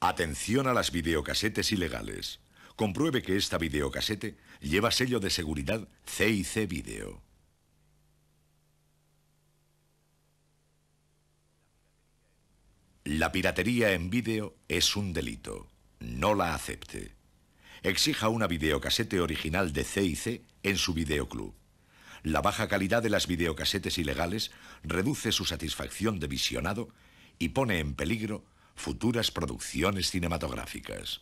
Atención a las videocasetes ilegales. Compruebe que esta videocasete lleva sello de seguridad CIC Video. La piratería en vídeo es un delito. No la acepte. Exija una videocasete original de CIC en su videoclub. La baja calidad de las videocasetes ilegales reduce su satisfacción de visionado y pone en peligro futuras producciones cinematográficas.